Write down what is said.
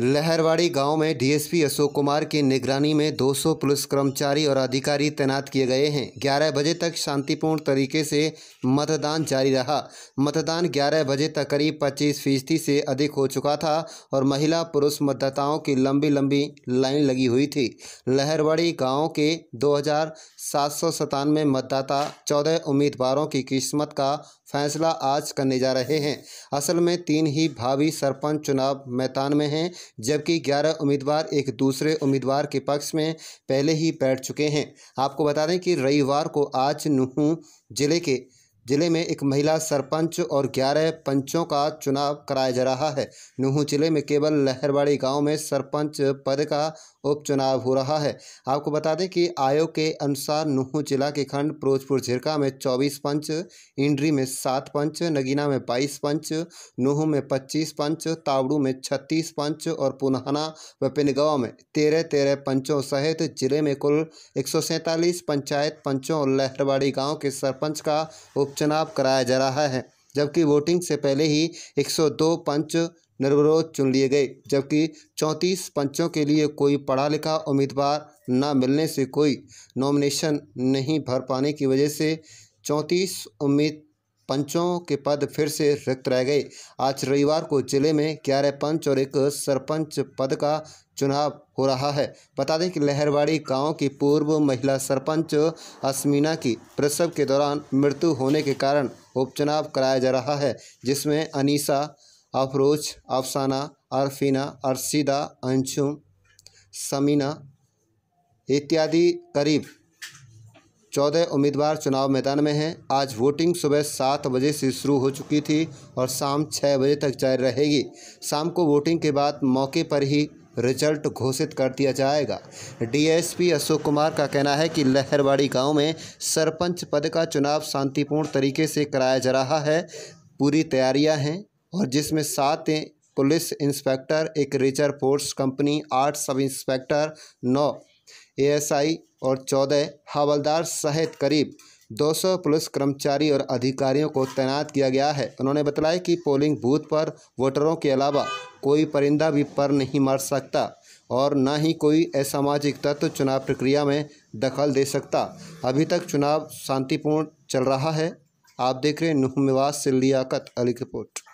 लहरवाड़ी गांव में डीएसपी अशोक कुमार की निगरानी में 200 पुलिस कर्मचारी और अधिकारी तैनात किए गए हैं 11 बजे तक शांतिपूर्ण तरीके से मतदान जारी रहा मतदान 11 बजे तक करीब 25 फीसदी से अधिक हो चुका था और महिला पुरुष मतदाताओं की लंबी लंबी लाइन लगी हुई थी लहरवाड़ी गाँव के दो मतदाता चौदह उम्मीदवारों की किस्मत का फैसला आज करने जा रहे हैं असल में तीन ही भावी सरपंच चुनाव मैदान में हैं जबकि 11 उम्मीदवार एक दूसरे उम्मीदवार के पक्ष में पहले ही बैठ चुके हैं आपको बता दें कि रविवार को आज नूहू जिले के जिले में एक महिला सरपंच और ग्यारह पंचों का चुनाव कराया जा रहा है नूहू जिले में केवल लहरवाड़ी गांव में सरपंच पद का उपचुनाव हो रहा है आपको बता दें कि आयोग के अनुसार नूह जिला के खंड फिरोजपुर झिरका में चौबीस पंच इंड्री में सात पंच नगीना में बाईस पंच नूह में पच्चीस पंच तावड़ू में छत्तीस पंच और पुनहना व पिनगवा में तेरह तेरह पंचों सहित जिले में कुल एक पंचायत पंचों और लहरवाड़ी गाँव के सरपंच का उपचुनाव कराया जा रहा है जबकि वोटिंग से पहले ही 102 पंच निर्विरोध चुन लिए गए जबकि चौंतीस पंचों के लिए कोई पढ़ा लिखा उम्मीदवार न मिलने से कोई नॉमिनेशन नहीं भर पाने की वजह से चौंतीस उम्मीद पंचों के पद फिर से रिक्त रह गए आज रविवार को जिले में ग्यारह पंच और एक सरपंच पद का चुनाव हो रहा है बता दें कि लहरवाड़ी गांव की पूर्व महिला सरपंच अस्मीना की प्रसव के दौरान मृत्यु होने के कारण उपचुनाव कराया जा रहा है जिसमें अनीसा अफरोज अफसाना अरफीना अरशिदा अंशुम समीना इत्यादि करीब चौदह उम्मीदवार चुनाव मैदान में हैं आज वोटिंग सुबह सात बजे से शुरू हो चुकी थी और शाम छः बजे तक जारी रहेगी शाम को वोटिंग के बाद मौके पर ही रिजल्ट घोषित कर दिया जाएगा डीएसपी अशोक कुमार का कहना है कि लहरवाड़ी गांव में सरपंच पद का चुनाव शांतिपूर्ण तरीके से कराया जा रहा है पूरी तैयारियां हैं और जिसमें सात पुलिस इंस्पेक्टर एक रिचर फोर्स कंपनी आठ सब इंस्पेक्टर नौ एएसआई और चौदह हवलदार सहित करीब 200 पुलिस कर्मचारी और अधिकारियों को तैनात किया गया है उन्होंने बताया कि पोलिंग बूथ पर वोटरों के अलावा कोई परिंदा भी पर नहीं मर सकता और न ही कोई असामाजिक तत्व चुनाव प्रक्रिया में दखल दे सकता अभी तक चुनाव शांतिपूर्ण चल रहा है आप देख रहे हैं नुहमिवास से लियाकत अली रिपोर्ट